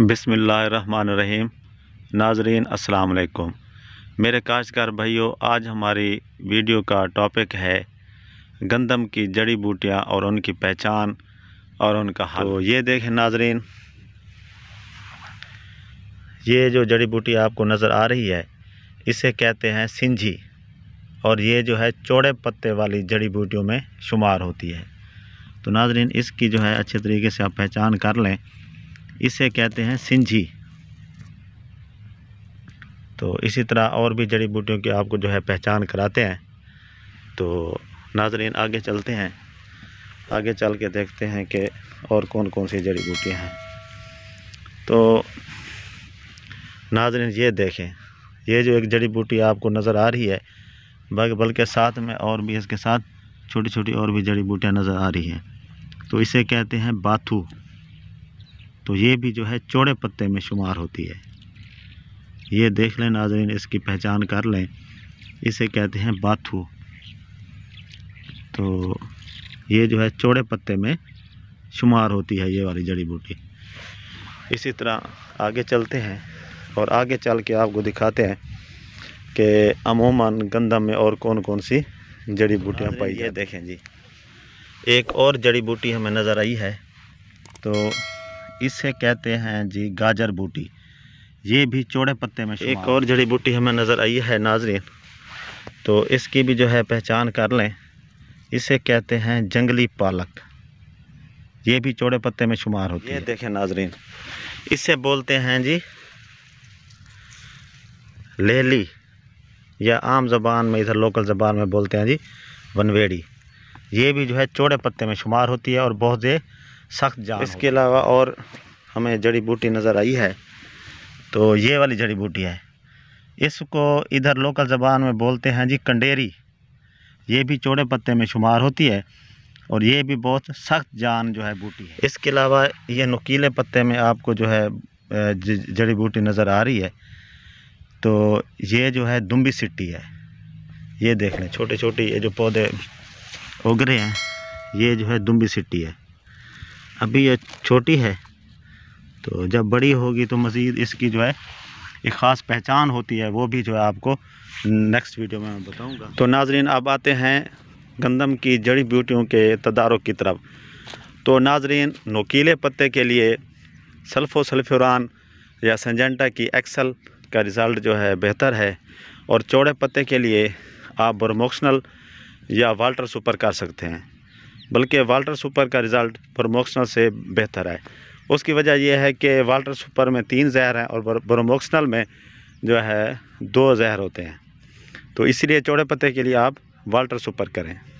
बिसमीम नाजरीन अस्सलाम वालेकुम मेरे काशकार भाइयों आज हमारी वीडियो का टॉपिक है गंदम की जड़ी बूटियां और उनकी पहचान और उनका हाल तो ये देखें नाजरीन ये जो जड़ी बूटी आपको नज़र आ रही है इसे कहते हैं सिंझी और ये जो है चौड़े पत्ते वाली जड़ी बूटियों में शुमार होती है तो नाजरीन इसकी जो है अच्छे तरीके से आप पहचान कर लें इसे कहते हैं सिंझी तो इसी तरह और भी जड़ी बूटियों की आपको जो है पहचान कराते हैं तो नाजरीन आगे चलते हैं आगे चल के देखते हैं कि और कौन कौन सी जड़ी बूटियाँ हैं तो नाजरीन ये देखें ये जो एक जड़ी बूटी आपको नज़र आ रही है बल्कि साथ में और भी इसके साथ छोटी छोटी और भी जड़ी बूटियाँ नज़र आ रही हैं तो इसे कहते हैं बाथू तो ये भी जो है चौड़े पत्ते में शुमार होती है ये देख लें नाजरीन इसकी पहचान कर लें इसे कहते हैं बाथू तो ये जो है चौड़े पत्ते में शुमार होती है ये वाली जड़ी बूटी इसी तरह आगे चलते हैं और आगे चल के आपको दिखाते हैं कि अमूमन गंदम में और कौन कौन सी जड़ी बूटियाँ पाई ये देखें जी एक और जड़ी बूटी हमें नज़र आई है तो इसे कहते हैं जी गाजर बूटी ये भी चौड़े पत्ते में एक और जड़ी बूटी हमें नज़र आई है नाजरीन तो इसकी भी जो है पहचान कर लें इसे कहते हैं जंगली पालक ये भी चौड़े पत्ते में शुमार होती ये है देखें नाजरीन इसे बोलते हैं जी लेली या आम जबान में इधर लोकल ज़बान में बोलते हैं जी वनवेड़ी ये भी जो है चौड़े पत्ते में शुमार होती है और बहुत सख्त जान इसके अलावा और हमें जड़ी बूटी नज़र आई है तो ये वाली जड़ी बूटी है इसको इधर लोकल ज़बान में बोलते हैं जी कंडेरी ये भी चौड़े पत्ते में शुमार होती है और ये भी बहुत सख्त जान जो है बूटी है इसके अलावा ये नुकीले पत्ते में आपको जो है जड़ी बूटी नज़र आ रही है तो ये जो है दुम्बी सिट्टी है ये देख लें छोटे छोटे ये जो पौधे उग रहे हैं ये जो है दुम्बी सिट्टी है अभी ये छोटी है तो जब बड़ी होगी तो मज़ीद इसकी जो है एक ख़ास पहचान होती है वो भी जो है आपको नेक्स्ट वीडियो में बताऊँगा तो नाजरीन अब आते हैं गंदम की जड़ी बूटियों के तदारों की तरफ तो नाजरीन नोकीले पत्ते के लिए सल्फ़ोसल्फ्यूरान या सेंजेंटा की एक्सल का रिज़ल्ट जो है बेहतर है और चौड़े पत्ते के लिए आप ब्रोमोक्शनल या वाल्टर सुपर कर सकते हैं बल्कि वाल्टर सुपर का रिज़ल्ट प्रोमोक्सनल से बेहतर है उसकी वजह यह है कि वाल्टर सुपर में तीन जहर हैं और ब्रोमोक्सनल में जो है दो जहर होते हैं तो इसलिए चौड़े पत्ते के लिए आप वाल्टर सुपर करें